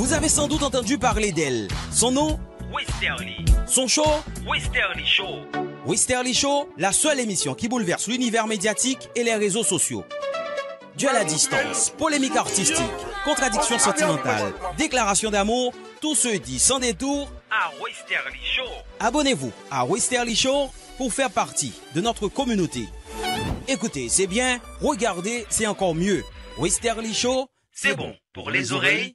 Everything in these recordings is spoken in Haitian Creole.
Vous avez sans doute entendu parler d'elle. Son nom Westerly. Son show Westerly Show. Westerly Show, la seule émission qui bouleverse l'univers médiatique et les réseaux sociaux. Dieu à la distance, polémique artistique, contradiction sentimentale, déclaration d'amour, tout se dit sans détour à Westerly Show. Abonnez-vous à Westerly Show pour faire partie de notre communauté. Écoutez, c'est bien, regardez, c'est encore mieux. Westerly Show, c'est bon pour les oreilles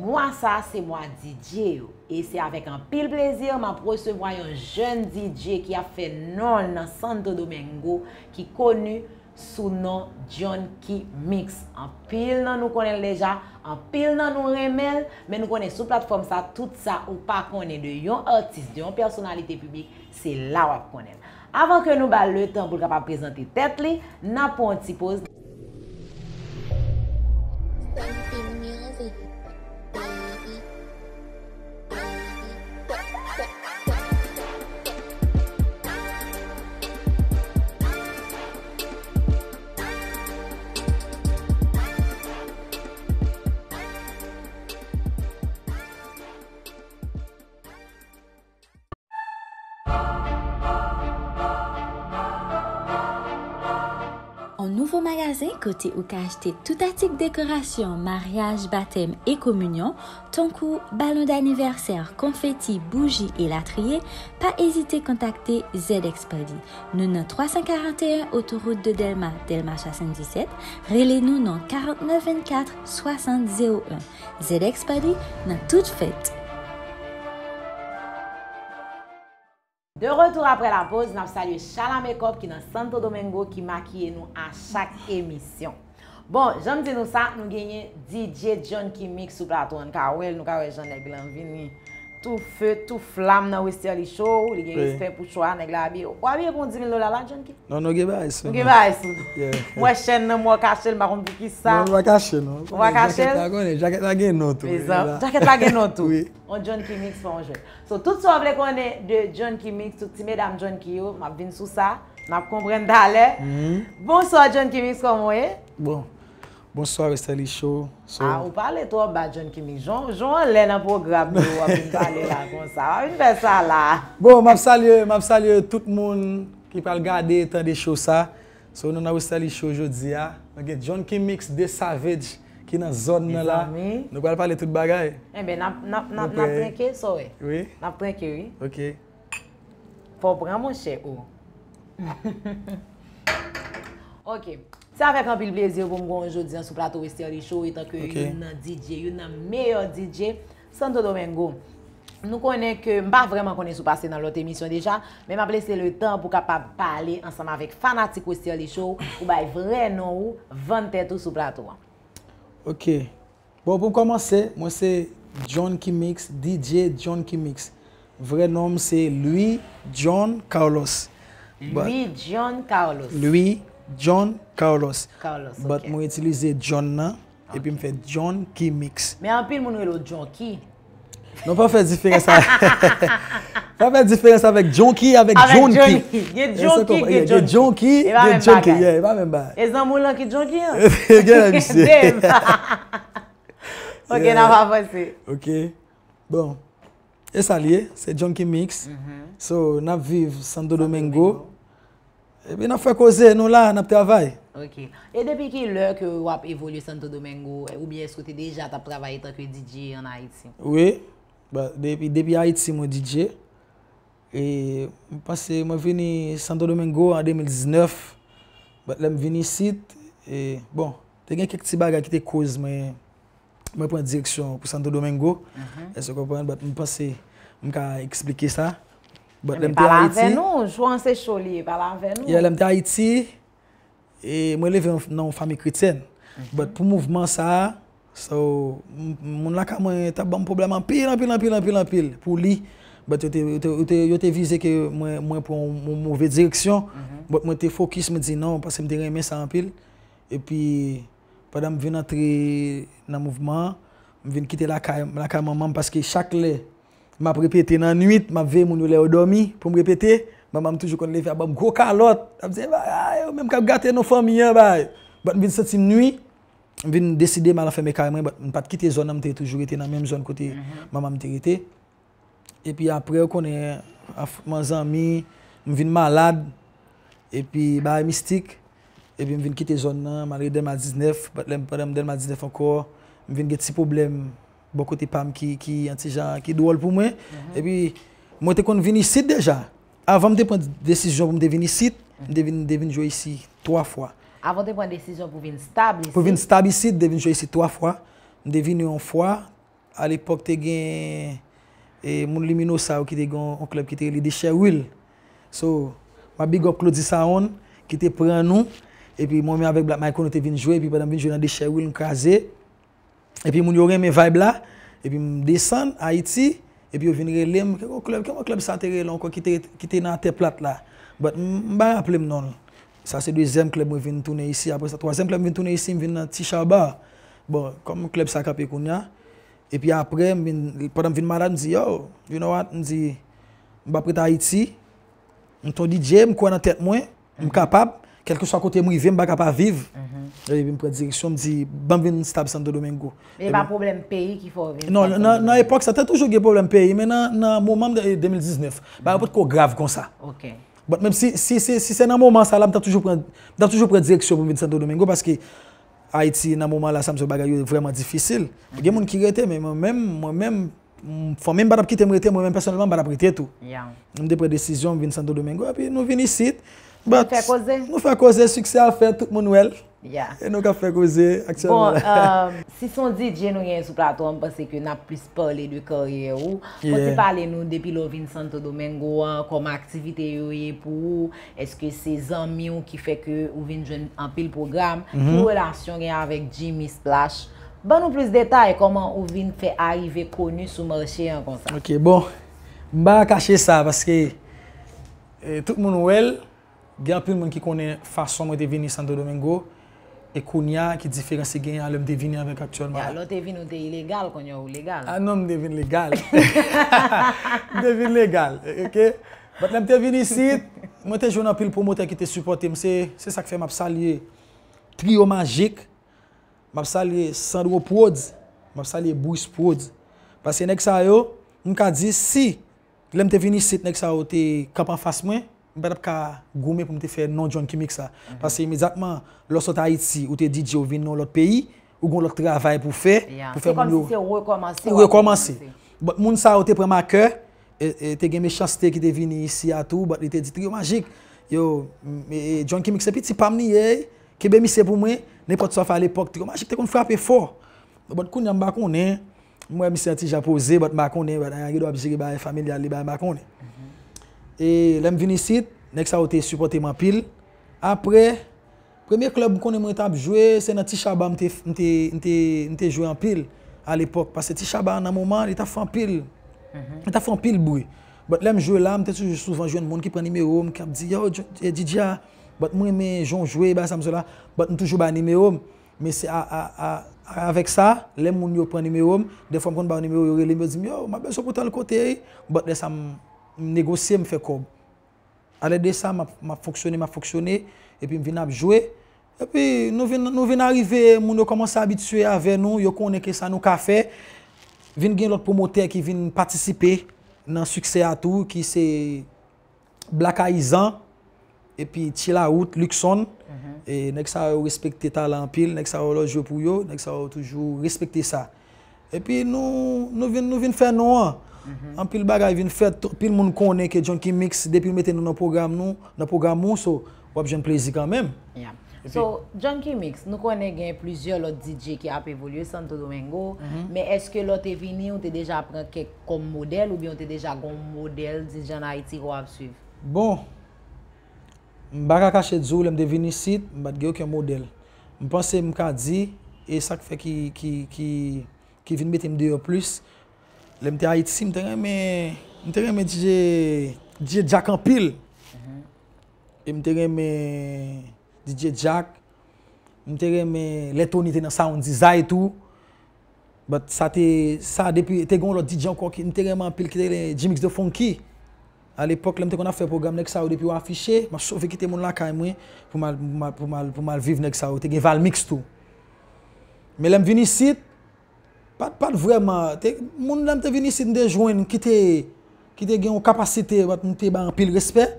Mwa sa, se mwa DJ yo. E se avek an pil plezir, ma proye se mwa yon jen DJ ki a fe non nan Santo Domingo ki konu sou non John Ki Mix. An pil nan nou konen leja, an pil nan nou remel, men nou konen sou platform sa, tout sa ou pa konen de yon artiste, de yon personalite publik, se la wap konen. Avan ke nou ba le tan pou lka pa prezante tet li, na pou an ti pose... kote ou ka achete tout atik dekorasyon, mariage batem e komunyon, toncou balon d'anniversaire konfeti, et et latriye, pa ezite contacter z nous nous nan 341 Autoroute de Delma, Delma 77, rele nou nan 4924 6001. z nous nan tout fète. De retour apre la poz, nap salye Chalamé Kop ki nan Santo Domingo ki makye nou an chak emisyon. Bon, jom ti nou sa, nou genye DJ John Kimik sou platou an ka wel nou ka wej jen le bilan vin li. Tou fe, tou flam nan wester li chou, li gen yester pou chou aneg la bi. Ou a bi konzimi lola la, John K? Non, non, gebe a yisou. Non, gebe a yisou? Ye. Mwen chen nan mwen kachel, mwen kachel. Mwen kachel? Jaket la gen notu. Vesa, jaket la gen notu. Oui. On John K Mix pou anjou. So, tout sou avle konen de John K Mix, touti mèdame John K yo, m ap vin sou sa, m ap kombrenda le. Bon sou a John K Mix komon e? Bon. Bonsoir Esteli Show. A, ah, ou pale to ba John Kimix. John, John lè nan pou grab lè ou api pale la kon sa. A, ou mbe sa la. Bon, mab salye, mab salye tout moun ki pal gade tan de show sa. So, nou nan ou Esteli Show joudzi a. Mange, John Kimix de Savage ki nan zon nan la. Izan mi. Nou pale pale tout bagay. Enbe, eh nap, nap, nap, nap preke so e. Oui. Nap preke oui. Ok. Fon preman che ou. Ok. Ok. Se avèk anpil pleziyo pou mgo anjou diyan sou prato wèstè yò li chow, itan ke yon nan DJ, yon nan meyò DJ, Santo Domingo, nou konè ke mba vreman konè sou pase nan lote emisyon deja, mè mable se le tan pou kapab pale ansanman wèk fanatik wèstè yò li chow, pou bay vre nan ou, vantè tou sou prato wan. Ok, bon pou komanse, mwen se John Kimix, DJ John Kimix. Vre nan mse Louis John Carlos. Louis bon. John Carlos. Louis. John Carlos, but mwen itilize John nan, epi mwen fè John Key Mix. Me anpil moun wè lò John Key? Non fè diferens a... Fè diferens a vèk John Key, avèk John Key. Ye John Key, ye John Key. Ye John Key, ye John Key. Ye pa men ba. E zan moun lè ki John Key an? Gè mè mè mè. Ok, nan pa fò se. Ok, bon. E salye, se John Key Mix. Mhm. So, nan viv Sando Domingo. E eh bin ap fwe kouze nou la nap travay. Ok. E depi ki lèk ou ap evoluye Santo Domingo, eh, ou bi eskou te deja tap travay tanke DJ an Haiti? Ouè. Depi Haiti mwen DJ. E mwen pase mwen vini Santo Domingo an 2019. Bat lèm vini sit. E bon, te gen kèk ti baga ki te kouze mwen pwen direksyon pou Santo Domingo. E se kouwen bat mwen pase mwen ka explike sa. Ya mi pala anven nou, jouan se chou li, pala anven nou. Ya lem di Haiti, e mwen leve nan fami kriten. Mhm. But pou mouvment sa, so moun laka mwen taban problem an pil, an pil, an pil, an pil, an pil pou li. But yo te vize ke mwen pou mouve direksyon, mhm. but mwen te fokis mwen di nan, pasi mwen dire mwen san an pil. E pi, padan mwen vene atri nan mouvment, mwen vene kite laka, laka mwen mam, pasi ki chak le. M ap repete nan nuit, m ap ve moun ou le odomi pou m repete. M a m am toujou kon le ve a bam go kalot. A m zi, ae, ou menm kap gate nou fan miye bay. Bat m vin soti nui, m vin deside man la fèm e karemen. Bat m pat kite zon nan m te toujou rete nan menm zon kote m a m terite. E pi apre kon e, a fokman zan mi, m vin malad. E pi baye mistik. E vin vin kite zon nan, man re den ma zinef. Bat lem pa den ma zinef anko. M vin get si probleme. Bo kote Pam ki anseja ki dwol pou mwen. E pi, mwen te kon vini sit deja. Avan mwen te pon desijon pou mwen devini sit, mwen devini jou yisi 3 fwa. Avan te pon desijon pou vini stabi sit? Pou vini stabi sit, devini jou yisi 3 fwa. Mwen devini yon fwa. A l'epok te gen, moun limino sa ou ki te gen yon klub ki te gen li D.C. Will. So, mwen bi gok klodzi sa on, ki te pren nou. E pi, mwen me avèk Black Micron, mwen te vini jou. E pi, mwen vini jou nan D.C. Will, mwen kaze. Epi moun yore men vaib la, epi m desan Haiti, epi yo vin relem, kèm wè klèb sa tere lan kwa ki te nan te plat la. But m ba aple m non, sa se dwezem klèb m vin tounen isi, apre sa twazem klèb m vin tounen isi, m vin nan Tisha Bar. Bon, kon m klèb sa kape koun ya, epi apre m vin, potan m vin marad, m zi yo, you know what, m zi, m ba apre ta Haiti, m ton DJ m kwa nan tet mwen, m kapap. kelke sou akote mou i ve m baga pa vive, mhm. e vi m pre direksyon m di ban vin stabi Santo Domingo. E ba problem peyi ki fo? Non, nan epok sa te toujou ge problem peyi, men nan mouman m de 2019, ba repot ko grav kon sa. But men si se nan mouman sa la, m ta toujou pre direksyon m vin Santo Domingo, paske Haiti nan mouman la, samse baga yo vreman difisil. Ge moun ki rete, m men m fò mèm badap kite m rete, m men m personelman badap rete tou. M de pre desisyon vin Santo Domingo, api nou vini sit, Mwen fè koze? Mwen fè koze, sikse a fè, tout mwen wèl. E nou ka fè koze aksel mwen. Bon, euh, si son zidje nou yè sou platouan, pasè ke nou ap plis parle de koreye ou, poti pale nou depi l'Ovin Santo Domingo, kom aktivite yo yè pou ou, eske se zanmion ki fè ke Ovin jen apil program, l'relasyon mm-hmm. yè avèk Jimmy Splash, ban ou plis detay, koman Ovin fè arive konu sou mèrche an kon sa? Ok, bon, mba kache sa, pasè ke euh, tout mwen wèl, Gya apil mwen ki konen fason mwen devini Sando Domingo E konya ki diferansi genya lèm devini avèk aktyonman Ya lò devini ou te ilegal konye ou legal Anon ah devini legal Devini legal Ok Bat lèm te vini sit Mwen te joun apil pou motè ki te supporte Mwen se sa kfe map sa li triyo magik Map sa li Sando Poudz Map sa li Bouis Poudz Basè nek sa yo Mwen ka di si Lèm te vini sit nek sa yo te kapan fase mwen Mpèd ap ka gou mè pou mè te fè nan John Kimmick sa. Pase yon mè zakman, lòsot Haiti, ou te di djè ou vin nan lòt peyi, ou goun lòt travay pou fè. Pou fè moun yo. Se kon si se re-komanse. Re-komanse. Bòt moun sa ou te prema kè, te gen mè chastè ki te vini isi atou, bòt li te di triyo magik. Yo, mè John Kimmick se piti si pam ni yey, kebe mi se pou mè, ne pot sof al epok triyo magik, te kon frape fò. Bòt koun yon bakounen, mwen mi se ti japo zè, E lem vini sit, nek sa o te supporte man pil. Apre, premye klub konen mwen etan ap jwe, se nan ti chaba mte jwe an pil al epok. Pase ti chaba nan mouman, li ta fwen pil. Mhm. Li ta fwen pil boui. Bat lem jwe la, mwen te souvan jwe an moun ki pran nime oum, ki ap di, yo, Didia, bat mwen mwen joun jwe, bat an toujou ba nime oum. Me se, avek sa, lem moun yo pran nime oum, defon kon ba nime oum, li mwen di, yo, mwen sopoutan l kote, bat lesan mwen. m negosi e m fe kob. Ale de sa, m ap foksyone, m ap foksyone, epi m vin ap jwe. Epi nou vin arrive, moun yo komanse abitswe ave nou, yo konen ke sa nou ka fe, vin gen lot promoter ki vin patisipe nan sukset atou ki se blakaizan epi ti la out, lukson mhm. e nek sa yo respekte talan pil, nek sa yo lo jwe pou yo, nek sa yo toujou respekte sa. Epi nou vin fe nou an, Am mhm. pil bagay vin fet, pil moun konen ke Junkie Mix depil mwen mette nou nan program nou, nan program moun, so wap jen plizi kamen. Ya, e so Junkie Mix, nou konen gen plizye lò DJ ki ap evolye, Santo Domingo, mhm. men eske lò te vini ou te deja apren kek kom model ou bi yon te deja kom model di jan Haiti wap suiv? Bon, m baga kache djou lèm de vini sit, m bat geyo ki yon model. M pense m ka di, e sak fe ki vin mette m deyo plus. Lem te ayit si, mte reme DJ Jack anpil. Mhm. E mte reme DJ Jack, mte reme leto nite nan saoun dizay tou. Bat sa te, sa depi, te gon lot DJ anpil, mte reme anpil ki te jimiks de Fonky. A l'epok, lem te kon a fe program nek sa ou depi ou afishe, ma sove ki te moun lakay mwen pou mal viv nek sa ou, te gen valmiks tou. Me lem vini sit, Pat, pat vreman, te, moun dam te vini sit n de jwenn, ki te, ki te gen yon kapasite, bat mwen te ban apil respet,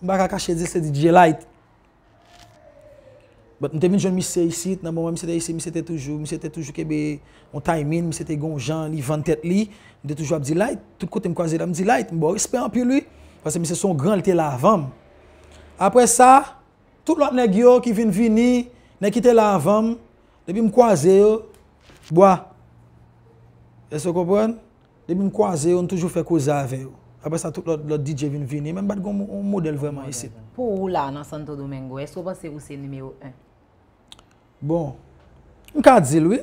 mwen baka kache di se di jelayt. Bat mwen te vini jwenn mi se yisi, nan mwen mwen mi se te yisi, mi se te toujou, mi se te toujou kebe yon taimin, mi se te gen yon jan li, van tet li, mi de toujou ap di layt, tout kote m kwaze dam di layt, mwen bo respet anpil lui, pase mi se son gran li te la avam. Apre sa, tout lot ne gyo ki vini vini, ne kite la avam, de bi m kwaze yo, bo a, Eso kompwen, debi m kwa ze, on toujou fe kouza ave yo. Aba sa tout lot DJ vin vini, men bat kon model vreman isi. Po ou la nan Santo Domingo, eso ba se ou se nime yo? Bon, m ka di lwe.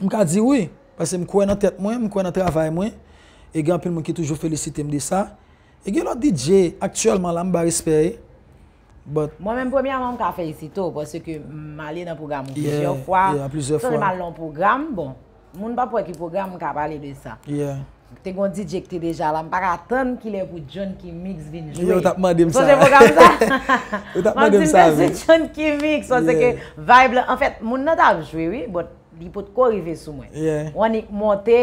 M ka di lwe, pasi m kwen an tet mwen, m kwen an travay mwen. Egen apil m ki toujou felicite m di sa. Egen lot DJ, aktyolman la m ba risperi. Mwen men pwemyan m ka felicite ou, pasi ki m alen an program m pweseyo fwa. Ya, ya, a pweseyo fwa. Sote m alen an program, bon. Moun pa pou e ki program ka pale de sa Te kon dijekte deja la Mpa katan ki le pou John Ki Mix vin jwe Yo tap madem sa Mpa katan ki le pou John Ki Mix Sose ke vibe la Moun nan tap jwe Li pou te korive sou mwen Wanik monte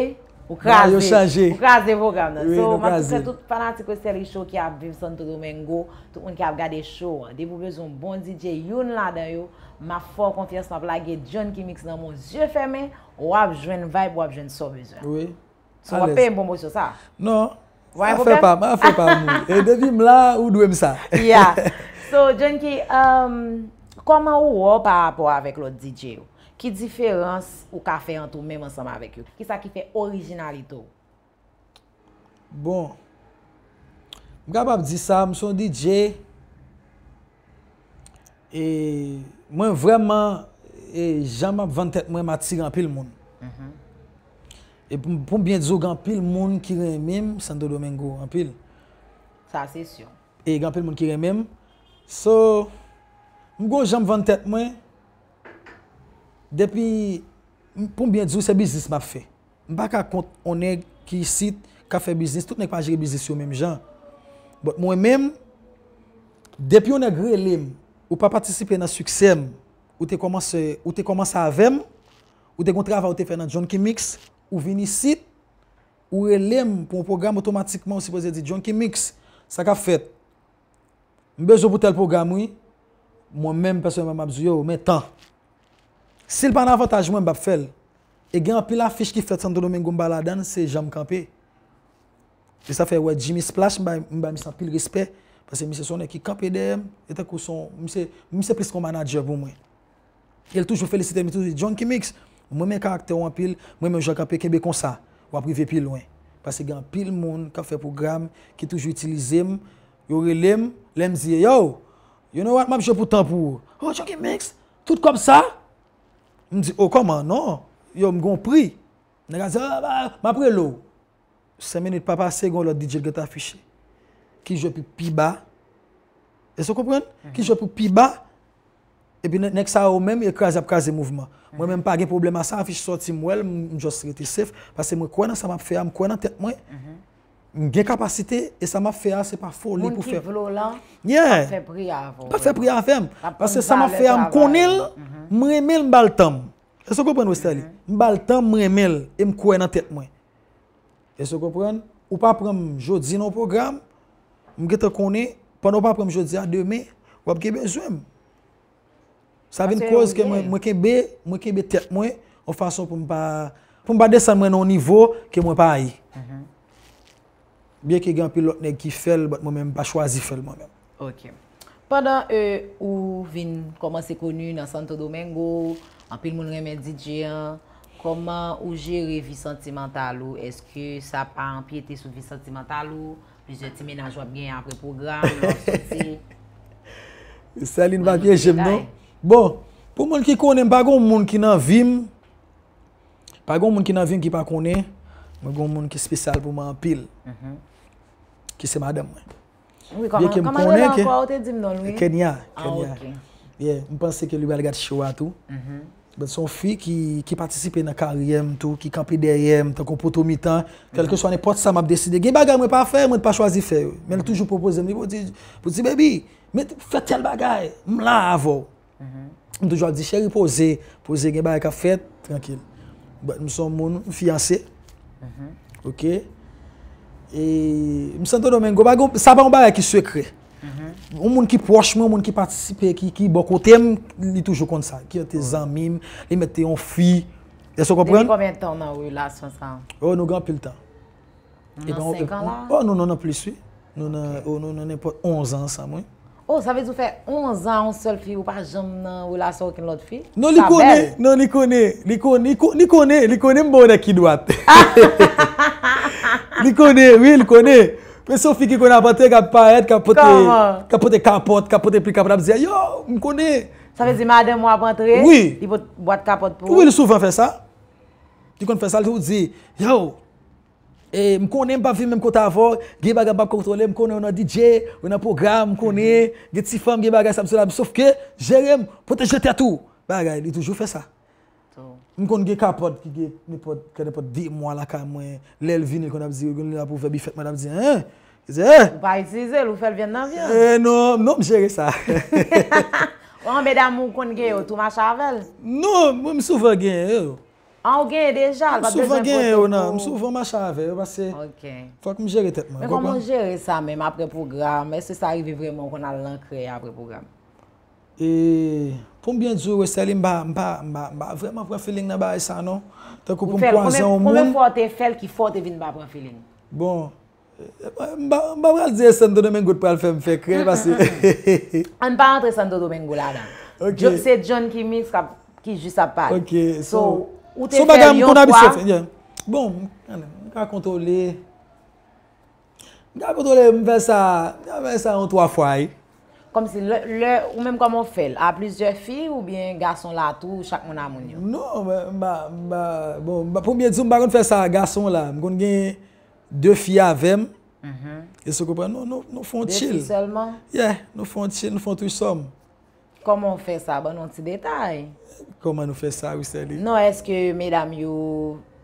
Ou kras de, ou kras de vò gam nan. So, ma tou se tout fanatik wè stèli show ki ap viv son tout ou men go, tout ou nè ki ap gade show, de pou wè zon bon DJ yon la dan yo, ma fò konfiyas mè ap lage John Kimix nan mò zye fèmè, wè ap jwen vibe, wè ap jwen sorbezwe. Oui, sa lèz. Ou apè mbombo sou sa? Non, a fè pa, a fè pa mou. E devim la ou dwèm sa. Ya. So, John Kimix, um, kòma ou wò parapo avèk lò DJ wè? Ki diferans ou ka fè an tou mèm an sama vek yo? Ki sa ki fè orijinali tou? Bon, mga bap di sa, msou DJ, e mwen vreman e jam ap vantet mwen mati gampil moun. Mhm. E pou mbyen dzo gampil moun ki ren mèm, sando domen go gampil. Sa, se syon. E gampil moun ki ren mèm. So, mgo jam vantet mwen, Depi, pou mbyen dzi ou se biznis ma fe. Mba ka kont, onè ki sit, ka fe biznis, tout nèk pa jiri biznis yo mèm jan. Mwen mèm, depi onè gre lèm, ou pa patisipe nan suksèm, ou te komanse avèm, ou te kontrava ou te fè nan John Kimix, ou vini sit, ou lèm pou mw program otomatikman si po zè di John Kimix, sa ka fèt. Mbej yo pote l program wè, mwen mèm personè mwen mabzi yo, mè tanj. Sil pa an avataj mwen bap fel, e gen an pil afish ki fet san do domen gom baladan se jam kampe. E sa fe wè Jimmy Splash mwen bè misan pil respè, pase misè son e ki kampe dem, etakou son, misè, misè plistro manadje pou mwen. El toujou felisite mwen toujou, Junkie Mix, mwen men karakter an pil, mwen men jou kampe kebe konsa, waprive pil lwen. Pase gen an pil moun, ka fe program, ki toujou itilize mwen, yo relem, lem zye, yo, you know what, mwen apje pou tampou, yo, oh, Junkie Mix, tout kom sa, Mwen di, oh koman, non, yo mgon pri, negan di, ah, ah, ah, ma pre lou. Semenit pa pase, goun lò didjel get afishi. Ki jopi pi ba, esou kompren? Ki jopi pi ba, epi nek sa ou men, ek kaze ap kaze mouvment. Mwen men pa gen problem asan, afishi soti mwen, mwen jost rete sef, pase mwen kwenan, sa mwen ap feyam, kwenan tet mwen. Mwen? M gen kapasite, e sa ma fe a se pa foli pou fe. Moun ki vlo lan, pa fe pri avèm. Pa fe pri avèm, parce sa ma fe a m konil, mhm. m remel m baltam. E se kompren wè stè li? Mhm. M baltam, m remel, e m kouè nan tèt mwen. E se kompren? Ou pa prèm jodi nan program, m gete koni, pan ou pa prèm jodi a demè, wap gebe zwèm. Sa ven kòz ke mwen kebe, mwen kebe tèt mwen, ou fason pou m pa desen mwen nan nivou, ke mwen pa a yi. Mhm. Biye ki gen apil lot neg ki fel, bat mwen mwen pa chwazi fel mwen mwen. Ok. Padan euh, ou vin, koman se konu nan Santo Domingo, apil moun remen di djian, koman ou jere vi sentimental ou, eske sa pa ampi ete sou vi sentimental ou, pise ti menanjwa bien apre program, lò soti. Salin papye jem nou. Non? Bon, pou moun ki konen, pa gon moun ki nan vim, pa gon moun ki nan vim ki pa konen, moun kon moun ki spesyal pou moun apil. Mm-hmm. Ki se madèm wè. Biè ke m konè, kenyè. M pansè ke li wè al gèt chwa tou. Son fi ki patisipe nan karèm tou, ki kampè derèm, tan kon potou mitan. Kèlke mm-hmm. sou anè pot sa m ap deside gen bagay m wè pa fè, m wè te pa chwazi fè. Mè lè toujou proposè, m lè pou ti se bebi, fè tel bagay, m lan avò. M mm-hmm. toujou wè di chè ripose, pose gen bagay ka fèt, trankele. M son moun fiansè. E, msanto domen, go bago, saban ou bare ki sekre. Mhm. Ou moun ki pwoshman, ou moun ki patisipe, ki bokotem, li toujou kont sa. Ki yo te mhm. zanmim, li mette yon fi. E so kopren? De li koumyen ton nan ou yon la sonsan? Ou, nou gampil tan. Nan 5 an la? Ou, nou nan nan pliswi. Nou nan, ou nou nan epot 11 ansan mwen. Ou, sa vez ou fe 11 ans, 1 sol fi, ou pa jom nan, ou la sonsan oh, eh oh, ou kin lot fi? Non, li kone, non, li kone, li kone, li kone, li kone mbo de ki dwat. Ha, ha, ha, ha, ha, ha, ha. Li konè, wè, li konè. Mwen sofi ki konè apantre, kap pa et, kapote, kapote kapote, kapote pri kapote, ap zi, yo, mwen konè. Sa vezi madè mwen apantre, li bot boate kapote pou. Wè, li souvan fè sa. Li konè fè sa, li tou zi, yo, e, mwen konè mwen pa vim mwen kota avor, ge baga mwen pa kontrole, mwen konè mwen anwa DJ, mwen anwa program, mwen konè, ge ti fam, ge baga samsou labi, sof ke, jerem, pou te jete a tou. Ba, gaya, li toujou fè sa. M kon ge ka pot ki gen ne pot dik mwa la ka mwen lèl vinèl kon ap zi, gwen lèl ap pou vèl bi fèt mwen ap zi, hè? Ou pa itizèl, ou fèl vinèl nan vèl. Eh, non, m non m jere sa. Ou anbe dam m kon ge yo, tou m a chavel? Non, m souven gen yo. An gen deja? M souven gen yo nan, m souven m a chavel, yo basè, to ak m jere tèt man. M kon m jere sa mèm apre program, esè sa revi vremen kon al lankre apre program? E... Eh, Foum byan djou wè sè li mba vreman pou an filing nan bay sa nou? Tèkou pou mpou an zè ou mwen... Pou mwen fò te fèl ki fò te vin mba pou an filing? Bon, euh, mba vreal zè sè ndo domen gout pou al fèm fè kre, pasi. An pa antre sè ndo domen gout la dan. Ok. Jop se djoun ki mis ka ki jys apay. Ok. Sou, ou te fèl yon fò? Bon, mga kontole. Mga kontole mwen fè sa, mwen fè sa an twa fwaye. Ou menm koman fèl? A plisye fi ou bien gason la tout? Ou chak moun amoun yo? Non, ba bon, pou mwen dizoun ba kon fè sa gason la. Mwen kon gen de fi avèm mhm. e sou kopran, nou fòn tchil. Yeah, nou fòn tchil, nou fòn tchil som. Koman fè sa? Ban nou ti detay? Koman nou fè sa? Non, eske medam yo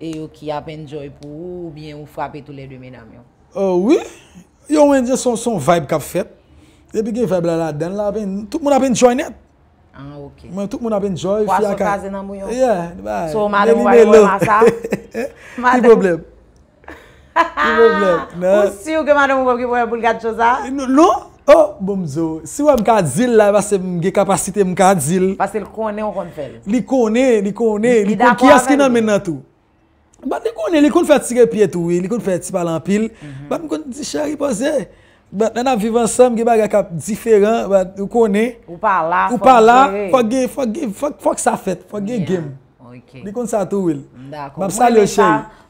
e yo ki apen joy pou ou ou bien ou fwapè tou le dwe medam yo? Oh, ou wè? Yo wèndye son vibe kap fèt. Se pe gen fe bla la den la pen. Tup moun ap en joy net. An, ah, okey. Moun tup moun ap en joy fiyak an. Waz waz enan moun yo. Ye, bay. So moun wane woye mwa sa. Ti problem. Ti problem. O si ou ge moun woye mwen woye mwen gade choza? Non, non. O, oh, bon zo. Si ou a mwen kat zil la, pase mwen ge kapasite mwen kat zil. Pase l kone ou kon fel? Li kone, li kone. Li kon kias kina men nan tou. Bat li kone, li kon fè ti gen piye tou we. Li kon fè ti palan pil. Mhm. Bat mwen kon di shè ki posè Nè nan viv ansèm, ge bag a kap diferan, ou konè, ou pala, fòk ge, fòk ge, fòk sa fèt, fòk ge gem. Dikoun sa tou wèl.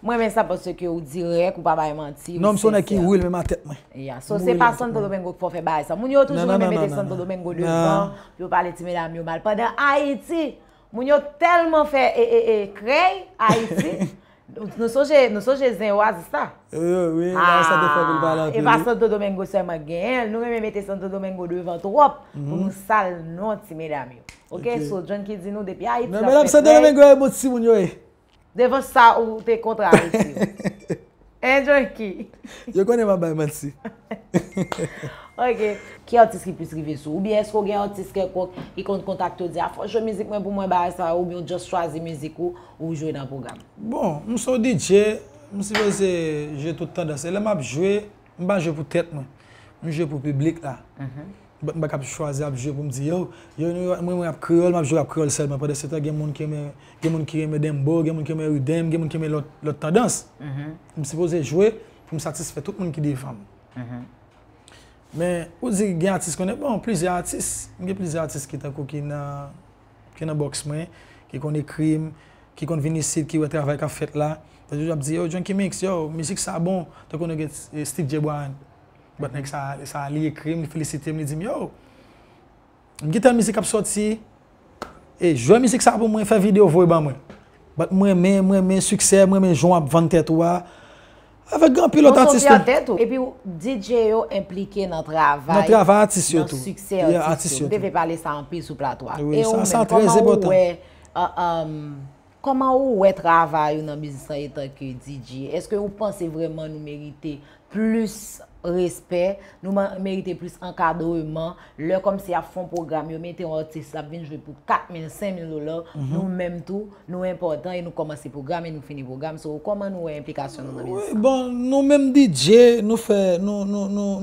Mwen men sa pòsè ki ou direk, ou pa bay manti. Non mè sonè ki wèl, mè ma tèt mè. Ya, so se pa santo domengo ki fò fè bay sa. Moun yo toujou mè mè te santo domengo lè ou pan, lè ou palè ti mè la mè ou mal. Padè Aiti, moun yo telman fè e, e, e, krey Aiti. Nou soje zen waz sta? E, wè, nan sa defa gil balan. E pa Santo Domingo se magen, nou mè mè mè te Santo Domingo lou vantrop, mou sal noti mè la mè. Ok, so, janki zinou depi a iti la mè. Mè la mè Santo Domingo e bot si moun yo e. Eh. Devo sa ou te kontra re si. E janki. Yo konen mabay man si. Ok. Ki artist ki pou skrive sou? Ou bi esko gen artist ki kont kontak tou di a fòj ou mizik mwen pou mwen bae sa ou mwen jòs chwazi mizik ou jouè nan pògram? Bon, mwen sou DJ, mwen si pòse jòs tout tendanse. Le m ap jòe, m ban jòe pou tèt mwen. M jòe pou publik la. M mhm. bak ap chwazi ap jòe pou m di yo. Yo mwen jòe ap krol, m ap jòe ap krol sèd mwen. Pa de sèta gen moun ki reme dembo, gen moun ki reme udem, gen moun ki reme lot tendanse. M mhm. si pòse jòe pou m satisfè tout moun ki di fam. Mhm. Men ou zi gen atis konen bon plizi atis. Mwen gen plizi atis ki ta kou ki na boks mwen. Ki konen krim, ki kon veni sit ki wè travè ka fèt la. Tè ju ap di yo, joun ki miks yo, mizik sa bon. Tè konen gen eh, stik djeb wè an. Batnen ki sa liye krim, li felicite mwen di yo. Mwen gen ten mizik ap soti. E, jwen mizik sa bon mwen fè video vòy ban mwen. Bat mwen mè, mwen mè, mwen mè suksè, mwen mè joun ap vantèt wè. Avèk gan pilot artiste. E pi DJ yo implike nan travay. Nan travay artiste yo tou. Nan suksè artiste yo tou. Deve pale sa an pi sou platwa. E ou men, koman ou we travay ou nan mizisayetan ki DJ? Eske ou pense vreman nou merite plus artiste? respect, nou merite plus an kadouman, lè kom si a fon program, yo merite yon artist la, vin jve pou 4 min, 5 min lò lò, nou mèm tout, nou mèm portant, yon nou komanse program yon nou fini program, so koman nou mèm implikasyon nou mèm DJ, nou fè nou, nou, nou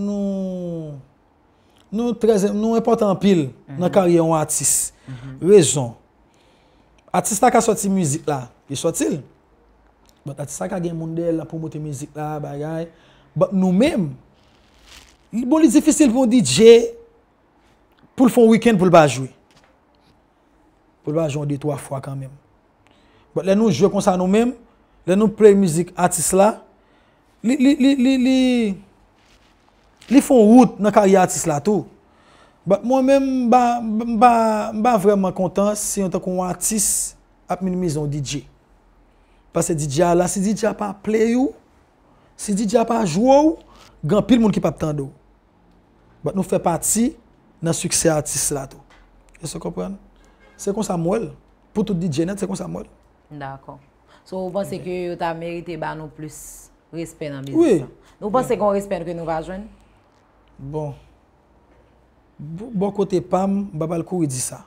nou mèm portant pil nan karyè mhm. yon mhm. artist rezon artist a ka swati mouzik la yon swatil but artist a ka gen moun del pou mouti mouzik la bagay, but bon, nou mèm Li bon li zifisil pou DJ pou l foun wikend pou l ba jwe. Pou l ba jwande 3 fwa kanmen. Bon, le nou jwe konsa nou menm, le nou play mizik atis la. Li, li, li, li, li, li foun wout nan kari atis la tou. Mwen menm mba, mba, mba vreman kontan si yon takon atis ap min mizon DJ. Pase DJ la, si DJ pa play ou, si DJ pa jwou, gan pil moun ki pap tando. Bak nou fè pati nan suksè artist la to. E se kompren? Se kon sa mol. Po tout di djenet, se kon sa mol. D'akon. So ou panse ki yo ta merite ban nou plus respè nan bizisa? Ou panse ki yo respè nan nou va jwen? Bon. Bo kote bon pam, babal kou yi di sa.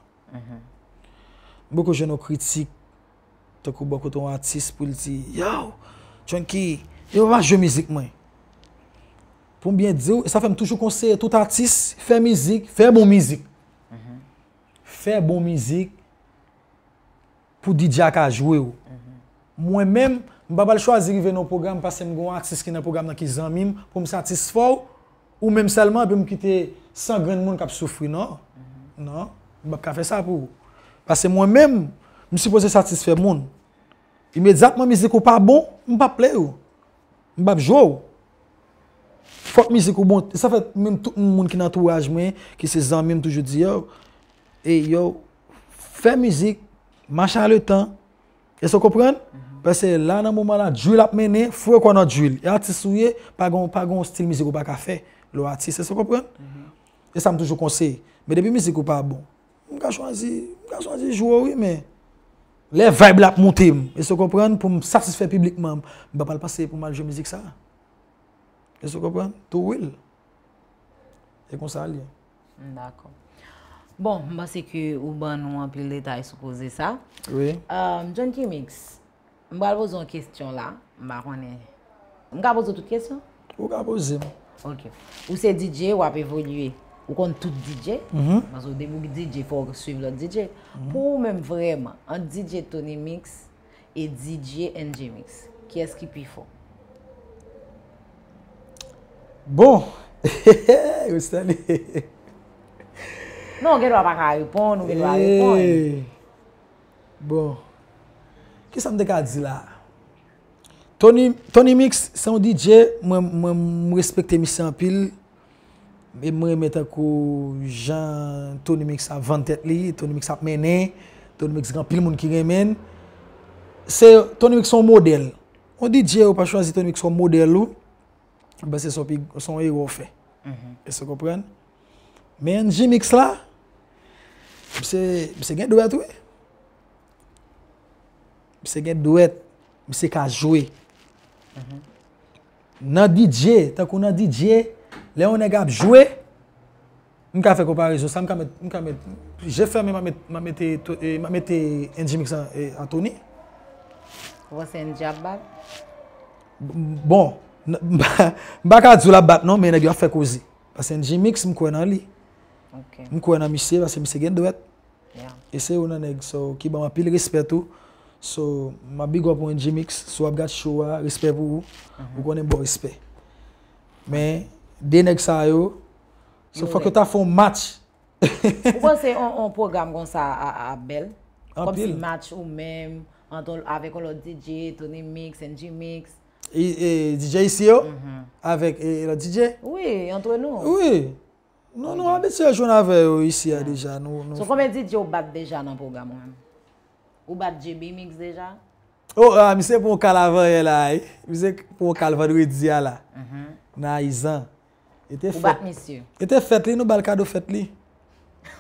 Bo kote jen yo kritik toku bo kote yon artist pou yi di yao, chan ki yo va jwen mizik mwen. pou m byen dze ou, e sa fèm toujou konseye, tout artist fè mizik, fè bon mizik. Mhm. Fè bon mizik pou didja ka jwe ou. Mhm. Mwen mèm, m babal chwazi rive nou program, pase m gwen artist ki nan program nan ki zan m im, pou m satisfo ou mèm selman pou m kite san gren moun kap soufri, non? Mhm. Non? M bab ka fè sa pou. Pase mwen mèm, m si pose satisfè moun. Imedzap m mizik ou pa bon, m pa ple ou. M bab jwe ou. Fok mizik ou bon, sa fè mèm tout moun ki nan touwaj mwen, ki se zan mèm toujou di yo. E yo, fè mizik, machan le tan, e so kopren? Mhm. Pè se la nan mouman la, djoul ap mènen, fwe kon an djoul. E atis ouye, pa gon stil mizik ou pa ka fè, lo atis, e so kopren? Mhm. E sa m toujou konsey, mè depi mizik ou pa bon. Mka chwanzi, mka chwanzi jou ouye, mè. Le vibe lap mouti m, e so kopren? Mwen pou m sarsifè publikman, mwen pa pal pase pou m aljou mizik sa. E sou kopan, tou wil. E konsalye. D'akon. Bon, mba seke ou ban ou anpil detay sou koze sa. Oui. Um, John T-Mix, mba albozo an kestyon la. Mba konen. Mba albozo tout kestyon? Mba albozo. Ou se DJ wap evolye. Ou kon tout DJ. Mba sou debouk DJ fòk, swiv lò DJ. Pò mèm vreman, an DJ Tony Mix e DJ NJ Mix. Ki eski pi fòk? Bon! O stani! Non, gen wap ak a yu pon! Ou gen wap a yu pon! Bon! Kesa m dek a di la? Tonimix, se yon DJ m respekte misi an pil me m remeta kou jan Tonimix avante li Tonimix ap menen Tonimix gran pil moun ki remen Se Tonimix yon model Yon DJ w pa chwazi Tonimix yon model ou Bas mm-hmm. se son hero fe. E se kopren? Men NJ Mix la, mse gen douet we. Mse gen douet, mse ka jwe. Mm-hmm. Nan DJ, takou nan DJ, le one gap jwe, mka fe kopare, jè ferme, mame te NJ Mix an toni. Wase en eh, bon, jab bag? Bon, Mbak a dzou la bat nou meneg yo a fe kouzi. Ase NG Mix mkwen an li. Mkwen an misye, ase misye gen dwet. E se yon aneg. So ki ba ma pil risper tou. So ma big wap ou NG Mix. Sou ap gat chou wap, risper pou ou. Mhm. Ou konen bon risper. Men, deneg sa yo. So fok yo ta fon match. Ou kon se on program kon sa a bel? Kom si match ou men. An ton ave kon lo DJ, toni mix, NG Mix. E DJ isi yo? Mhm. Avek e lo DJ? Oui, entre nous. Oui. Non, non, a bete yo joun ave yo isi ya deja. So kome DJ ou bat deja nan programon? Ou bat JB Mix deja? Ou, a, mi se pou kal avan ye la. Mi se pou kal avan we diya la. Na a izan. Ou bat misi? E te fet li nou bal kado fet li.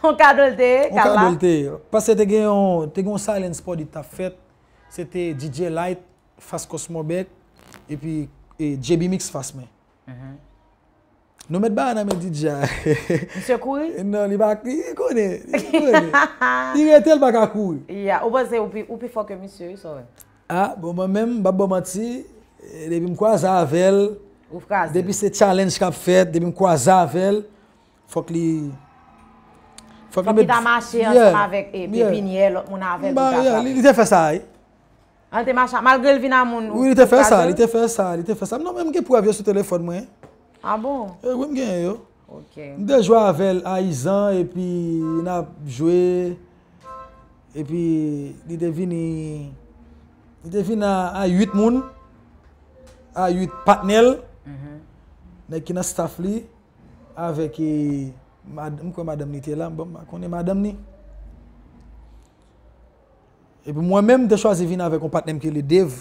Ou kado te? Ou kado te. Pase te gen yon, te gen yon silent spot di ta fet. Se te DJ Light, Fas Cosmo Bek, epi JB Mix fase men. Mm-hmm. Nou met ban an a met DJ. Mise kouy? Non, li bak, koune. Li re tel bak a kouy. Ou pa se, ou pi fokke mise yon so? A, ah, bon mèm, babo Mati, eh, de pi mkwa zavell, de pi se challenge kap fet, de pi mkwa zavell, fok li... Fok li damache ansan avèk epi pinye, moun avèl. Mba, li te fesay. Eh. Alte machak, malgle l vina moun ou... Ou, l te fè sa, l te fè sa, l te fè sa. Mnòm non, mè pou wè pou wè sou telefon mwen. A ah bon? E, eh, wè mwen gen yon. Ok. Mwen de jwa avèl a izan, e pi n ap jwè. E pi li de vini... li de vini a yut moun. A yut patnel. Mhm. Nèk ki nan staff li. Aveke... Mwen kwen madam ni te la, mwen akonè e madam ni. E pou mwen menm de chwa ze vin avek ou patnem ke li Dev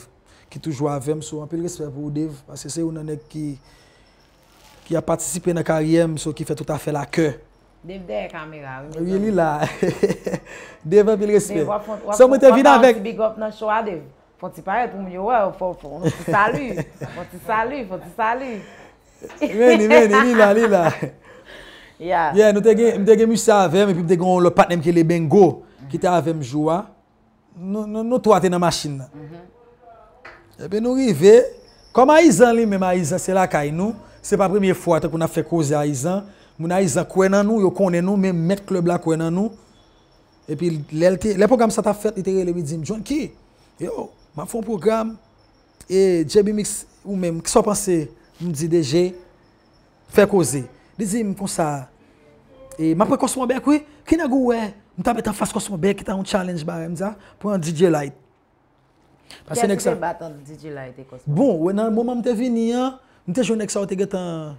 ki tou jwa avem. Sou anpe l resper pou Dev. Asese ou nanek ki a patisipe nan kariem sou ki fe tout afe la ke. Dev de kamera. Ouye li la. Dev anpe l resper. Dev anpe l resper. Sou mwen te vin avek. Wap anpe ti big up nan chwa Dev. Foti pale pou mwen yo wè. Foti sali. Foti sali. Foti sali. Mweni mweni. Li la. Li la. Ya. Ya. Mwen te gen mwen sa avem. E pi te gen ou le patnem ke li Bengo ki te avem jwa. Nou tou ate nan machin nan. Mhm. Epe eh nou rive, kom a izan li, mèm a izan, se la kay nou, se pa premier fwa te kou na fe koze a izan, mèm a izan kwen nan nou, yo kone nou, mèm mèk lè blè kwen nan nou. Epe lèlke, lèl program sa ta fèt, lèlke lèlke, mèm mèm mèm, mèm mèm, mèm mèm, mèm mèm, mèm mèm, mèm mèm, mèm mèm, mèm mèm, mèm mèm, mèm mèm, Mwen tabe ta fase kosmo be, ki ta un chalenge ba rem za, pou an DJ light. Kè ki se bat an DJ light e kosmo? Bon, wè nan mwen mwen te vini an, mwen te joun ek sa wote gè tan,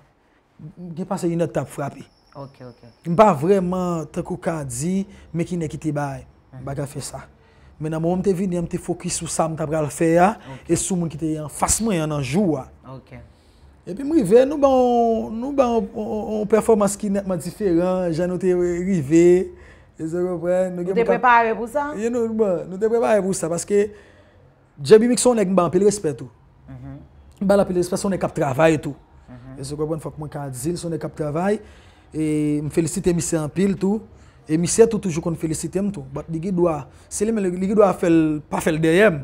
gè pasen yon etap frapi. Ok, ok. Mwen pa vreman te kouka di, meki ne ki te bay, mhm. baga fe sa. Mwen nan mwen mwen te vini an, mwen te fokis sou sa mwen tabe al fe ya, e sou mwen ki te yon fase mwen yon anjou ya. Ok. E pi mwen rive, nou ba on, nou ba on performans ki netman diferan, jan nou te rive. E se repren, nou deprepare pou sa? E nou deprepare pou sa, paske Jebibik son ek mba anpil respet, tou. Mba anpil respet, son ek ap travay, tou. E se repren, fok mwen kanzil, son ek ap travay, e mfelisite emisye anpil, tou. Emisye tou toujou kon felisite m, tou. Bat digi dwa, se li men ligi dwa fel, pa fel deyem,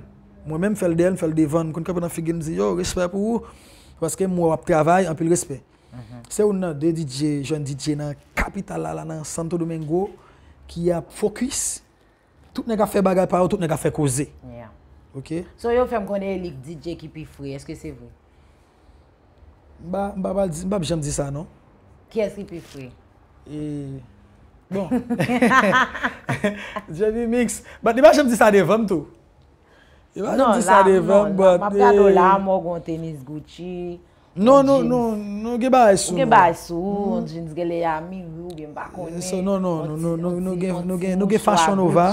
mwen men fel deyem, fel deyvan, kon kapon an figin, zi yo, respet pou ou, paske mwa ap travay, anpil respet. Mhm. Se ou nan, dey dije, jen dije nan kapital la, nan Santo Domingo, Ki ya fokus, tout ne ka fe bagay pa ou, tout ne ka fe koze. So yo fem konde li DJ ki pi fwe, eske se ve? Ba mba jem di sa non? Ki eske ki pi fwe? E, bon, jemi miks. Ba di ba jem di sa de vem tou? Non, non, la mba. Ma pga do la eh. mba gwen tenis guchi. Nounou, nou gen bay sou. Non, nou gen bay sou, on di gen lè yamig, ou gen bakone. Non. non, non, nou non, gen fasyon ou va.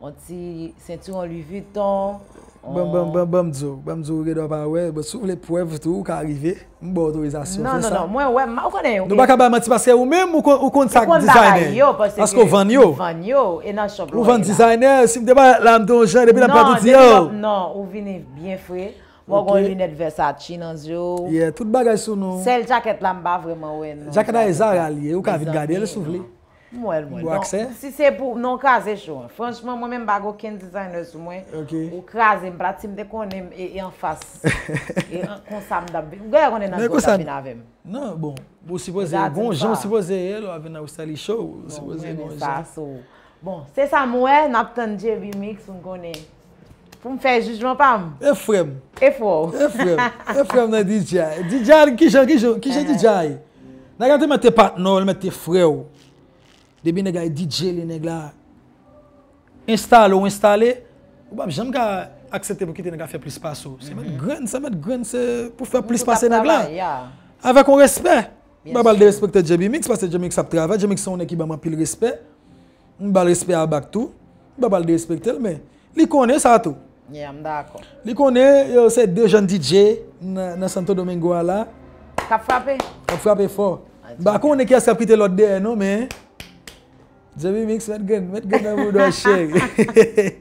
On ti sentou yon Louis Vuitton. Bon, bon, bon, bon, bon, bon, bon, bon, bon, bon. Sou le poev tou, ou ka arrive, mbo tou e zasyon. Non, non, mwen wè, mwen wè, mwen wè. Nou baka bay mati, paske ou mèm, ou kontak designer? Kontak yo, paske yo. Asko van yo. Van yo, enan shoblo. Ou van e designer, si mdè bay landonjen, rè bi nan patouti yo. Non, non, ou vini bien fwey. Mwen kon linet versati nan zyo. Yeah, tout bagay sou nou. Sel jaket lan ba vreman ouen. Jaket la e zara li, e ou kavit garele sou vle. Mwen mwen. Mwen mwen. Mwen akse? Si se pou nan kaze chou. Fransman mwen mwen bago ken dizayne sou mwen. Ok. Ou kaze mprat si mde konen e an fas. E an konsam dabbe. Mwen konen nan go dabbe nan aven. Nan, bon. Ou si voze bonjou, si voze el ou aven nan ou steli chou. Ou si voze bonjou. Bon, se sa mwen, nap tande je bimi ki sou mwen konen. Fou m fè jujman pa m? E frem. E, e frem. E frem nan DJI. DJI ki jan DJI. Eh, eh. Nan yon te mè te patnon, mè te frew. Debi nè gwa e DJI lè nè gwa install ou installe, ou bap jèm gwa aksepte pou ki te nè gwa fè plus pas ou. Se mèt mhm. gwen, se mèt gwen, pou fè plus pas e nè gwa. Avè kon respè. Babal de respèk te djemimik, se pas te djemik sa ptrava, djemik sa ou nè ki bama pil respè. Mbal respè a bak tou, babal de respèk te lè mè. Li konè sa tou. Nye, amda akon. Li konen, yo se de jan DJ nan Santo Domingo ala. Kap frape? Kap frape fo. Ah, Bako, neke as kap kite lot de eno, men. Javi Mix, met gen. Met gen nan mou do a chek.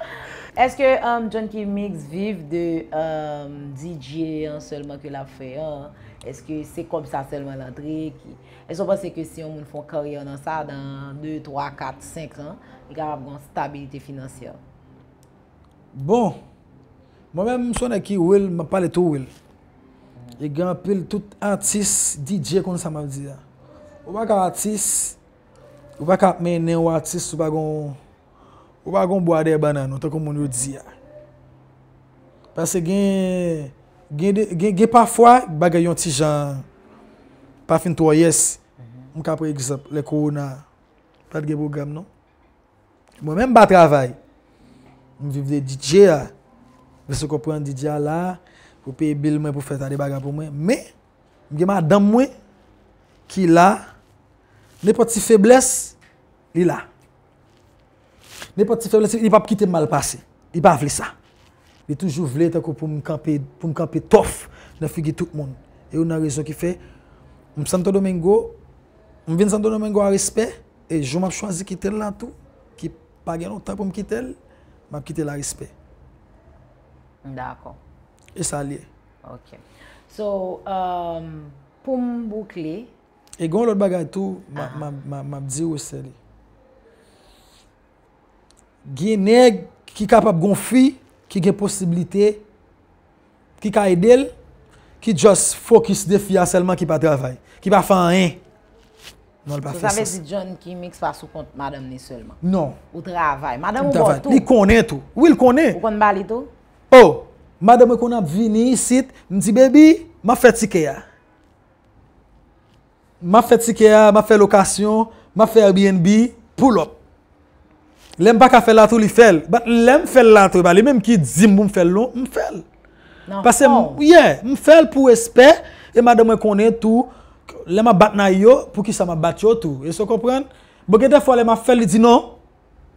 Eske, um, jan ki Mix vive de um, DJ an selman ke la fe? Eske, se kom sa selman la tri? Eske, se yon moun fok karyon an sa dan 2, 3, 4, 5 an? Yon ka avan stabilite financian? Bon. Mwen men msoune ki ouwel, mwen pale tou ouwel. E gen apil tout artist, DJ kon sa mw ap diya. Ouwa ka artist, ouwa ka menen ouwa artist, ouwa kon... Ouwa kon boade banan nou, takon moun yo diya. Pase gen... Gen gen pafwa bagayon ti jan... Pa fin to yes. Mwen kapre ekor na... Pat gen program nou. Mwen men mba travay. Mwen viv de DJ a. Ve se kopren di dja la, pou peye bil mwen pou fey ta de bagan pou mwen. Me, mge ma dam mwen ki la, ne pot si febles, li la. Ne pot si febles, li pa pkite malpase. Li pa avle sa. Li toujou vle tako pou mkanpe tof na figi tout moun. E ou nan rezon ki fe, mwen santo domengo, mwen vin santo domengo a respet, e jou mwen chwazi kitel la tou, ki pa gen ou ta pou mkitel, mwen kitel la respet. Mdako. Esalye. Ok. So, um, poum bouk ah, ah. li? E goun lout bagay tou, mabdi wese li. Gine, ki kapap gon fi, ki gen posibilite, ki ka edel, ki just fokus def ya selman ki pa travay. Ki pa fan en. Non l pa fese. Se save si John Kimix vasou kont madam ni selman? Non. Ou travay? Madam wot tou? Li konen tou. Ou il konen? Ou konen bali tou? Ou, oh, ma demwe kon ap vini, sit, mdi bebi, ma fè tike ya. Ma fè tike ya, ma fè lokasyon, ma fè Airbnb, pou lop. Lem pa ka fè la trou li fèl, bat lem fèl la trou, ba li menm ki zim pou m fèl loun, m fèl. Non, Pase, bon. yeah, m fèl pou espè, e ma demwe konen tou, lem a bat nan yo, pou ki sa ma bat yo tou. E so kompren? Boke defwa lem a fèl li di nou,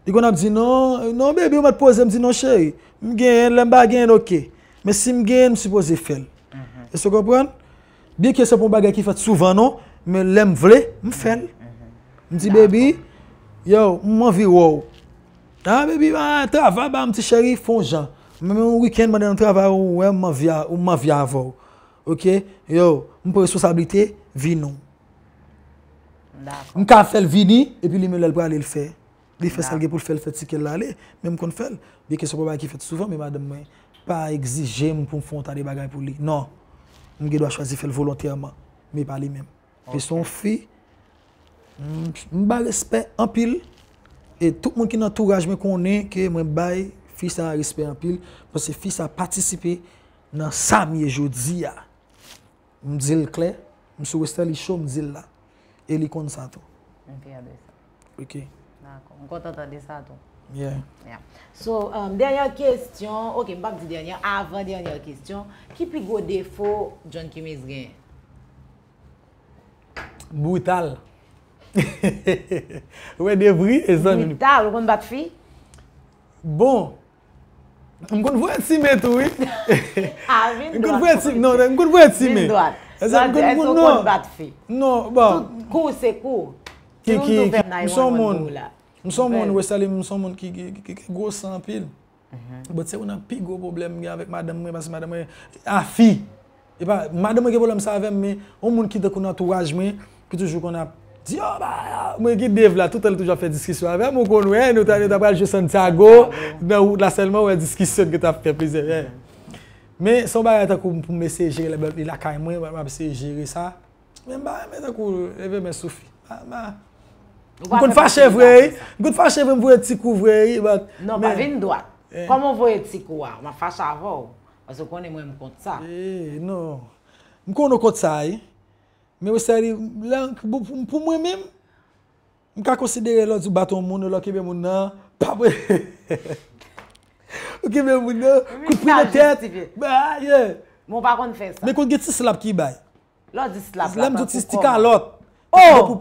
Dikon ap di nan, nan bebi ou mat pose mdi nan chèri, mgen lèm bagen ok, mwen si mgen msupose fèl. E se kompran? Bi kè se pou bagen ki fèt souvan nan, mwen lèm mhm. non, vle, mfèl. Mdi bebi, yo, mwen vi wò. Nan bebi, mwen travè ba mti chèri fon jan. Mwen wikend mwen den travè wè mwen vi avò. Ok, yo, mwen pre-sosabilite, vi nan. Mwen ka fèl vini, epi li mwen lèm pralil fè. Li fè sèlge pou fèl fèt sikèl lalè, mè m kon fèl. Biè kè sèl pou bay ki fèt souvan, mè m adèm mwen pa egzijè m pou m fònta li bagay pou li. Non, m gen do a chwazi fèl volontèrman, mè pali mèm. Fè son fi, m bay respè anpil, e tout mwen ki nan touraj mè konen ki m bay fi sa respè anpil, pò se fi sa patisipè nan sa miye joudzi ya. M zèl kè, m sou wèstè li chò, m zèl la. E li kon sato. M fè yade. Ok. Mwen konta ta de sa tou. Yeah. So, um, dènyèl kèstyon, ok, mbap di dènyèl, avan dènyèl kèstyon, ki pi go defo John Kimis gen? Boutal. Ou e devri, e zan mwen... Boutal, ou kon bat fi? Bon. Mwen kon vou et si mè tou, oui. Ah, mwen doat. Mwen kon vou et si mè. Non, mwen kon vou et si mè. Mwen doat. E zan mwen kon bat fi. Non, bon. Sout kou se kou. Ki mwen tou ven nan yon mwen do la. Mwen son moun. Mwen son moun wè salim, mwen son moun ki gosan apil. Mhm. But se wè nan pi go problem gen avèk madèm mwen, basi madèm mwen, afi. E pa, madèm mwen gen vòlèm sa avèm mwen, ou moun ki dekoun an touwaj mwen, ki toujou kon ap, diyo oh, ba, mwen ki dev la, toutan lè toujou a fè diskisyon avèm, mwen kon wè, nou ta nè tabal jè santiago, nan ou la selman wè diskisyon ki ta fè pizè. Mwen son ba, mwen ta kou mwen mè sejiri, lè bèm lè lakay mwen, mwen mè sejiri sa, mwen ba Mwen kon fache vwe, mwen kon fache vwe mwen vwe tiko vwe. Non, pa vin doat. Koman mwen vwe tiko wak, mwen fache avow. Asi kon e mwen kon tsa. E, non. Mwen kon kon tsa e. Mwen wese ri, mwen pou mwen mim, mwen ka konsidere lò di baton moun, lò ki be moun nan, papwe. Ou ki be moun nan, koupi mwen tet. Mwen kon fache vwe. Mwen kon fache vwe. Mwen kon fache vwe. Mwen kon fache vwe. Oh!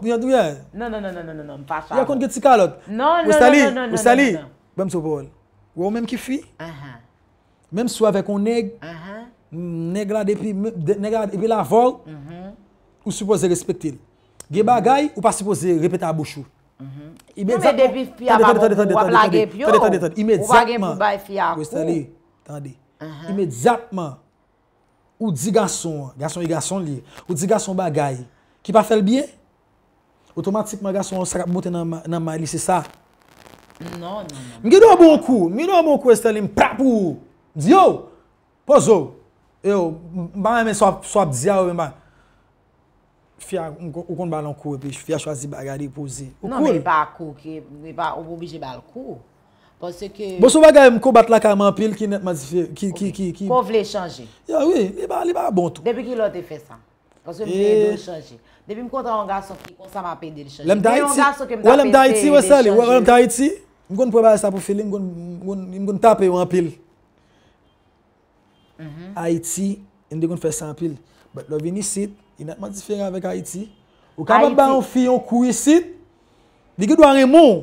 Non, non, non, non, non, non, non. Pwè kont gèt sikalot? Non, non, non, non non non, non, non, non. Westali, Westali. Bèm tè ou pa ou lè. Ou wè ou mèm ki fi? Anhan. Uh-huh. Mèm sou avek ou neg. Anhan. Uh-huh. Neg la dèpi, negr la vol. Anhan. Uh-huh. Ou supose respetil. Gè bagay ou pa supose repetan bouchou. Anhan. Ime djapman. Ou mè devif pi ava wap lagè pyo. Ton, ton, ton, ton, ton, ton. Ime djapman. Ou wè gen pou bay fi akou. Westali, tande. Anhan. Otomatik maga sou an sakap mouten nan mali, se sa. Non, non, non. Mge do bon kou, mi non bon kou este li mprapou. Diyo, po zo. Yo, mba mè mè so ap diya ou mba. Fia, mkon balon kou e pich, fia chwazi bagari pou zi. Non, mba kou, mba oubiji bal kou. Bo se ke... Bo se bagari mko bat laka mampil ki net ma zi fe, ki, ki, ki... Ko vle chanje. Ya, oui, li ba, li ba bon tou. Depi ki lo te fe san? Kwa sou mwenye do yon chanji. Depi m konta yon gaso ki konsa m apende yon chanji. Mwenye yon gaso ki m tapende yon chanji. Ou lèm da Haiti, ou lèm da Haiti, mwenye mwenye prebare sa pou fêle, mwenye mwenye mwenye tapen yon apel. Haiti, mwenye mwenye fè san apel. But lò vè ni sit, yon natman diferè avèk Haiti. Ou kapat ba yon fi, yon kou yon sit, lèkè dwa remon,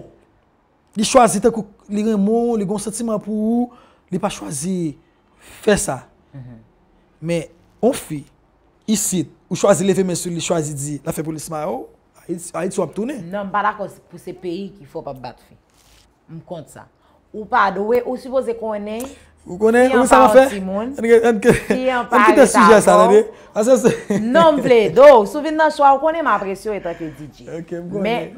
lèkè chwazi te kou, lèkè remon, lèkè konsatiman pou ou, lèkè pa chwazi fè sa. Mè yon Ou chwazi lefe mensou li chwazi di la fe pou lismay ou? A iti wap toune? Nan, mbada kon pou se peyi ki fò pa bat fe. Mkont sa. Ou pa do we, ou si vo ze konen? Ou konen, ou se ma fe? An ki te suje sa la de? Nan mple do, sou vin nan shwa, ou konen m apresyon etake DJ. Ok, mkonen. Men,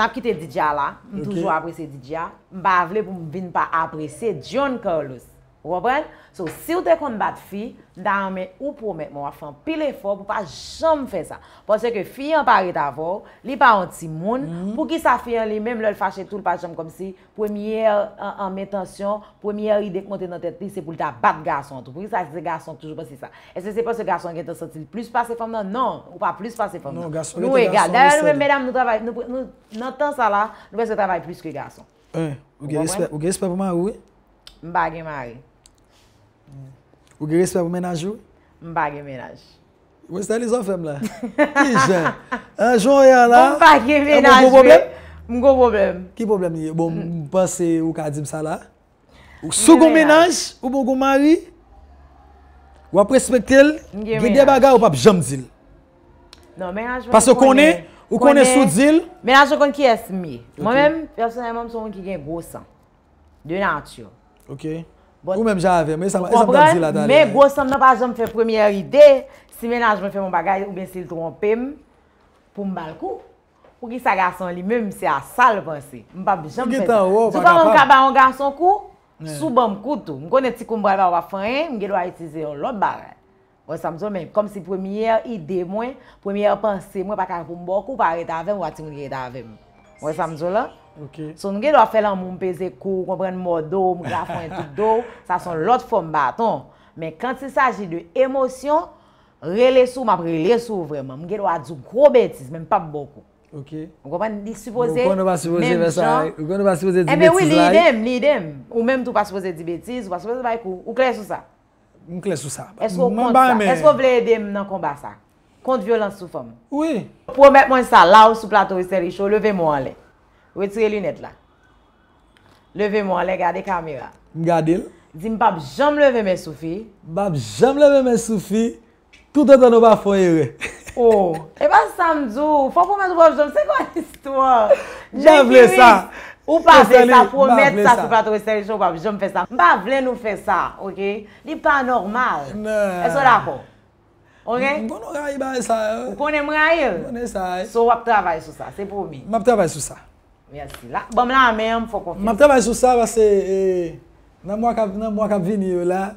nan ki te DJ la, m toujou aprese DJ. Mba vle pou m vin pa aprese John Carlos. Wapwen? So, si ou te kon bat fi, da anmen ou pou men mwa fan pil e fok pou pa jom fè sa. Pon se ke fi an pare ta vò, li pa an timoun, mhm. pou ki sa fi an li, menm lò l fache tout, pa jom kom si, pou emye en metansyon, pou emye ide konte nan tèt, ti se pou l ta bat gason. Tou pou ki sa se gason, toujou pa se sa. E se se pou se gason gen te sotil plus pa se fòm nan? Non! Ou pa plus pa se fòm nan? Non, gason ete gason. Nou e gà, dèlè nou mèdame, nou tan sa la, nou pè se trav Ou gen respe pou menaj ou? Mpa gen menaj Ou estel isofem la? Ki jen? Un joun yon la Mpa gen menaj Mgo problem? Mgo problem Ki problem yon? Bon mpase mm. ou ka dim sa la Sou kon menaj Ou bon kon mari Ou ap respektel Gen debaga ou pa pjam dil Non menaj Paso konen Ou konen sou dil Menaj kon ki es mi Mwenen person elman ton ki gen gosan De natyo Ok Ok Bon. Ou mèm javèm, e sa mbèm di la dalè. Mèm gosan mèm pa jom fè premier ide, si menaj mèm fè mwen bagay ou mèm sil trompèm pou mbal kou. Ou ki sa gason li mèm si a sal vansè. Mèm pa bèm jom fèm. Jou pa mèm kaba yon gason kou, soubèm koutou. Mwen konè ti kou mbal vèm wafan yè, mwen gèdwa itize yon lòt barè. Ou yon samjò mèm, kom si premier ide mwen, premier pansè mwen pa kalpou mbokou, ou pa reta vèm, ou ati mwen reta vèm. Ou yon samjò lè So nou gen do a fe lan moun peze kou, kompren mou do, moun grafon etou do, sa son lot fòm baton. Men kante se saji de emosyon, relè sou map, relè sou vreman. Moun gen do a dzou gro betiz, menm pa mboko. Moun konon pa supose mèm chan. Moun konon pa supose di betiz la. Mèm mèm tou pa supose di betiz, ou pa supose bay kou. Ou kle sou sa? Ou kle sou sa. Esko vle edem nan komba sa? Kont violans sou fòm? Oui. Pwè mèm mwen sa la ou sou plato riste richo, leve mwen le. Ou etire lunet la. Leve moun, le gade kamera. Gade il. Dime bab jom leve men soufi. Bab jom leve men soufi. Tout an ou ba foye we. Ou. E ba samdou. Fon pou mèdou bab jom. Se kwa l'histoire? Jè kiri. Mba vle sa. Ou pa vle sa. Fon mèdou sa souplato. Mba vle sa. Ok. Li pa normal. Ne. E so la pou. Ok. Mbo nou ray ba e sa. Mbo nou ray. Mbo nou ray. So wap travay sou sa. Se promi. Mba travay sou sa. Yasi la, bom la amem, fò kon fè. Map travaj sou sa vase, e, nan mwa kap vin yo la,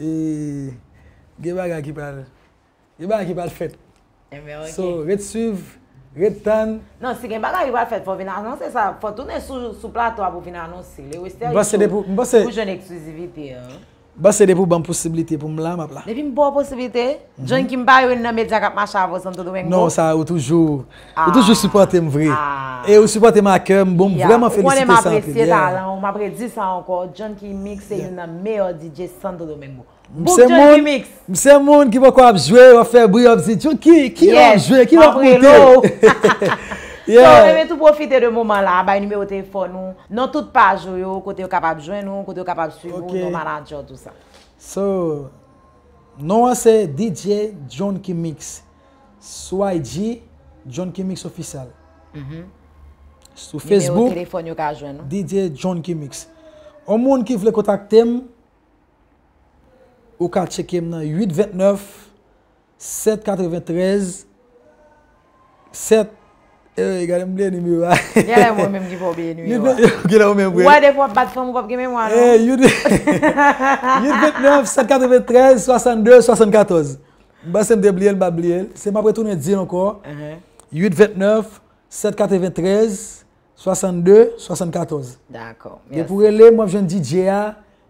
e, gen baga ki pal, gen baga ki pal fèt. Eme, okey. So, ret suiv, ret tan. Nan, si gen baga ki pal fèt fò vin anonsè sa, fò tounè sou plato apò vin anonsè le, wè stè yon, wè stè yon eksplizivite yon. Mbose, mbose. Basè de pou ban posibilite pou m la m ap la. De pi m bo posibilite? Joun ki m bay wè nan medyak ap ma chav wè santo do menmou? Non, sa ou toujou. Ou ah. toujou supporte m vre. Ah. E ou supporte ma kèm. M bon vreman felisite san pri. Ou m apre disa anko. Joun ki m miks e yon nan meyo DJ santo do menmou. M se moun ki wak wap jwe wap febri wap zi. Joun ki wap jwe? Ki wap kote? So, eme tou profite de mouman la, bay nime ou telefon nou. Non tout page ou yo, kote ou kapap jwen nou, kote ou kapap suy mou, nou maranjot ou sa. So, nou an se DJ John Kimmix. Sou IG, John Kimmix Official. Mhm. Sou Facebook, DJ John Kimmix. O moun ki vle kontak tem, ou ka chekem nan, 829-793-7... E, gade mble ni mbe wak. Nye wè mwen mbe mdi wap beye nou yo. Wè de fwa batfom wap gemme mwan nou. E, 8, 29, 7, 4, 23, 62, 74. Mba se mde blye l, ba blye l. Se mwa pre toune di nou kon. 8, 29, 7, 4, 23, 62, 74. D'akon. E pou rele mwen vjen DJ-a.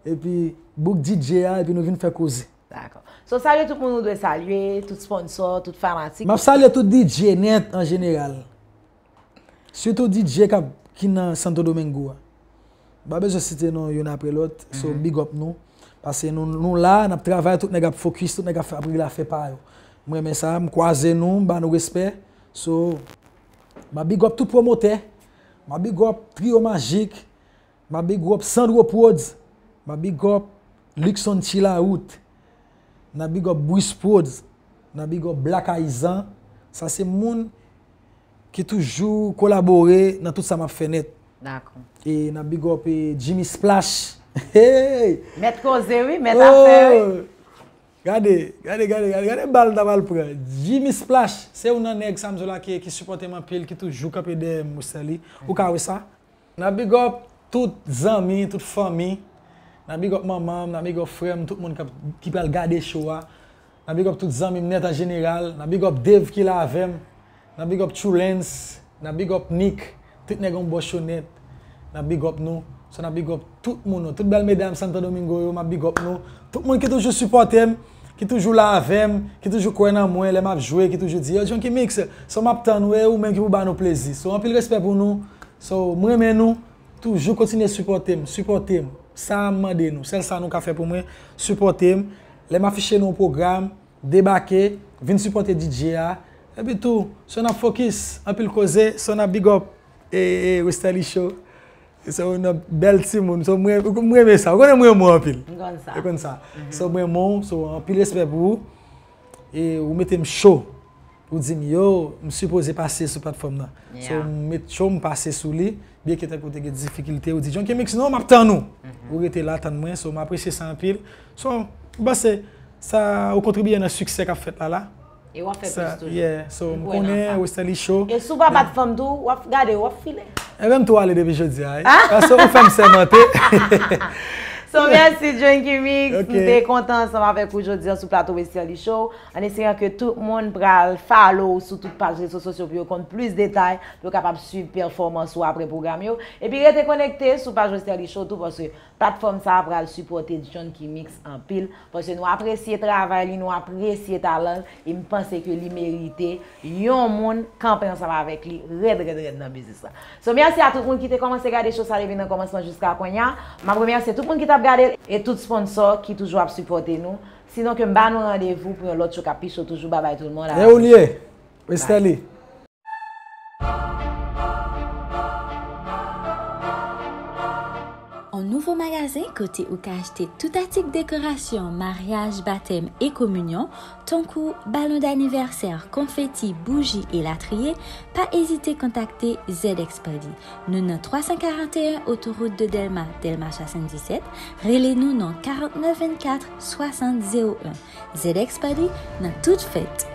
E pi, bouk DJ-a. E pi nou vin fwe kouze. D'akon. So salye tout pou nou dwe salye. Tout sponsor, tout fanatik. Mwa salye tout DJ net an general. Sweto DJ ka kin nan Santo Domingo non, a. Ba bej yo siten nou yon apre lot. So mhm. big up nou. Pase nou la, nou travay tout nega fokus, tout nega fabri la fe payo. Mwen men sa, mkwaze nou, ba nou respet. So, ba big up tout promoter. Ba big up Trio Magik. Ba big up Sandro Poz. Ba big up Luxon Chilaout. Na big up Bruce Poz. Na big up Black Aizan. Sa se moun... ki toujou kolabore nan tout sa map fenet. Nako. E nan bigop e Jimmy Splash. Hey! Met kozewi, met aferwi. Gade, gade, gade, gade bal daval pre. Jimmy Splash, se ou nan neg Samzola ki soupote man pil, ki toujou kapede Mousseli. Ou kawe sa? Nan bigop tout zami, tout fami. Nan bigop mamam, nan bigop frem, tout moun ki pal gade chowa. Nan bigop tout zami mneta general. Nan bigop dev ki la avem. Na big up True Lens. Na big up Nick. Tout negon Boshonet. Na big up nou. So na big up tout moun nou. Tout bel medam Santo Domingo yo. Ma big up nou. Tout moun ki toujou supportem. Ki toujou la avem. Ki toujou kwen nan mwen. Le ma jwe. Ki toujou di. Yo John Kimix. So map tanwe ou men ki pou ba nou plezi. So anpil respect pou nou. So mwen men nou. Toujou kontine supportem. Supportem. San mwen den nou. Sel san nou ka fe pou mwen. Supportem. Le ma fiche nou program. Debake. Vin supporte DJ a. Abitou, eh sou na fokus anpil koze, sou na big up e ou stali show. Sou nou bel ti moun, sou mwen mwen sa, mwen mwen mwen anpil. Mwen mwen sa. Mwen mwen sa, sou mwen mwen, anpil espep ou. E ou metem show, ou di mi yo, mwen suppose pase sou platform nan. So, mwen metem show, mwen pase sou li, biye ketan kote ge defikilite, ou di jan non, kemik si nou map mm-hmm. tan nou. Ou rete la tan mwen, sou mwen apresye san anpil. So, basè, sa ou kontribye nan suksèk a fèt la la. E wap fèm sèm apè. Sè, yeah. So mkounè wistè li show. E souba bat fèm dò. Wap gade wap file. E wèm tò wale de vijot zi a. Ha? A so wap fèm sèm apè. So, mersi John Kimix, nou te kontan anseman vek koujou diyan sou plato Westerly Show, ane sya ke tout moun pral follow sou tout page sou sosyo biyo kont plus detay, biyo kapab suiv performans ou apre program yo. E pi rete konekte sou page Westerly Show tou pwase platform sa pral supporte John Kimix anpil, pwase nou apresye travay li, nou apresye talan e mpense ke li merite yon moun kampen anseman vek li red, red, red nan biziswa. So, mersi a tout moun ki te komanse gade shos alevi nan komanseman jiska akonya. Ma mwen mersi a tout moun ki te Garel e tout sponsor ki toujou ap supporte nou. Sinon ke mba nou anadevu pou yon lot chok apisho toujou. Bye bye tout moun. Ne eh, ou liye. Pweste li. nouveau magasin côté où acheter tout article décoration, mariage, baptême et communion, ton coup ballon d'anniversaire, confetti, bougie et latrier, pas hésiter à contacter Z Nous sommes 341 autoroute de Delma, Delma 77, relais nous non 49 24 60 01. Z toute fête.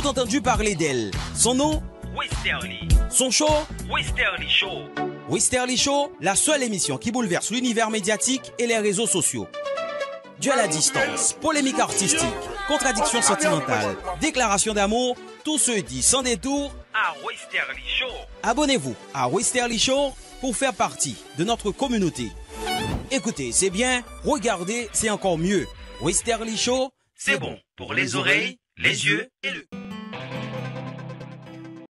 doute entendu parler d'elle. Son nom Westerly. Son show Westerly Show. Westerly Show, la seule émission qui bouleverse l'univers médiatique et les réseaux sociaux. Duel à la distance, polémique artistique, contradiction sentimentale, déclaration d'amour, tout se dit sans détour à Westerly Show. Abonnez-vous à Westerly Show pour faire partie de notre communauté. Écoutez, c'est bien, regardez, c'est encore mieux. Westerly Show, c'est bon pour les oreilles, les yeux et le...